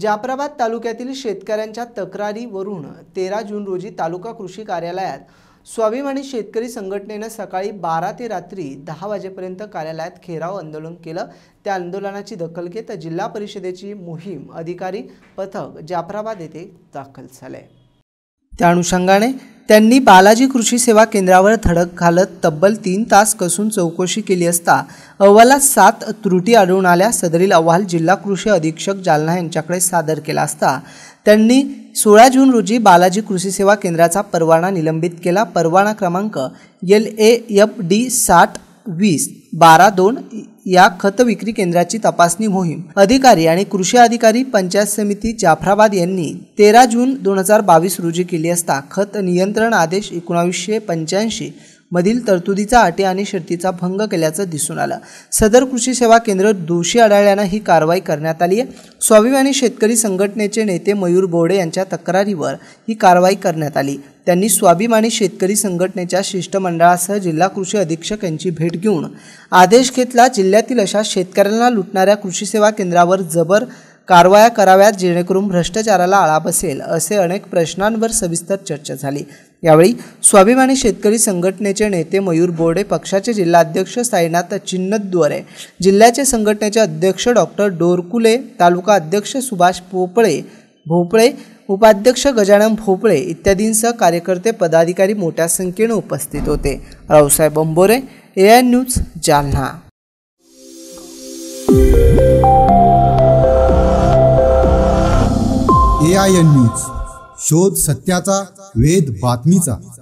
जाफराबाद तालुक्यातील शेतकऱ्यांच्या तक्रारीवरून तेरा जून रोजी तालुका कृषी कार्यालयात स्वाभिमानी शेतकरी संघटनेनं सकाळी बारा ते रात्री दहा वाजेपर्यंत कार्यालयात खेराव आंदोलन केलं त्या आंदोलनाची दखल घेत जिल्हा परिषदेची मोहीम अधिकारी पथक जाफराबाद येथे दाखल झाले त्या अनुषंगाने त्यांनी बालाजी कृषी सेवा केंद्रावर धडक घालत तब्बल तीन तास कसून चौकशी केली असता अहवालात सात त्रुटी आढळून आल्या सदरील अहवाल जिल्हा कृषी अधीक्षक जालना यांच्याकडे सादर केला असता त्यांनी सोळा जून रोजी बालाजी कृषी सेवा केंद्राचा परवाना निलंबित केला परवाना क्रमांक एल ए एफ डी साठ वीस बारा दोन या खत विक्री केंद्राची तपासणी मोहीम अधिकारी आणि कृषी अधिकारी पंचायत समिती जाफराबाद यांनी तेरा जून दोन हजार बावीस रोजी केली असता खत नियंत्रण आदेश एकोणावीसशे पंच्याऐंशी मधील तरतुदीचा अटी आणि शर्तीचा भंग केल्याचं दिसून आलं सदर कृषी सेवा केंद्र दोषी आढळल्यानं ही कारवाई करण्यात आली आहे स्वाभिमानी शेतकरी संघटनेचे नेते मयूर बोडे यांच्या तक्रारीवर ही कारवाई करण्यात आली त्यांनी स्वाभिमानी शेतकरी संघटनेच्या शिष्टमंडळासह जिल्हा कृषी अधीक्षक यांची भेट घेऊन आदेश घेतला जिल्ह्यातील अशा शेतकऱ्यांना लुटणाऱ्या कृषी सेवा केंद्रावर जबर कारवाया कराव्यात जेणेकरून भ्रष्टाचाराला आळा बसेल असे अनेक प्रश्नांवर सविस्तर चर्चा झाली यावेळी स्वाभिमानी शेतकरी संघटनेचे नेते मयूर बोर्डे पक्षाचे जिल्हाध्यक्ष साईनाथ चिन्नद्वारे जिल्ह्याचे संघटनेचे अध्यक्ष डॉक्टर डोरकुले तालुका अध्यक्ष सुभाष पोपळे भोपळे उपाध्यक्ष गजानन भोपळे इत्यादींसह कार्यकर्ते पदाधिकारी मोठ्या संख्येने उपस्थित होते Raosaheb Bambore A I news Jalna A I N news शोध सत्याचा वेद बातमीचा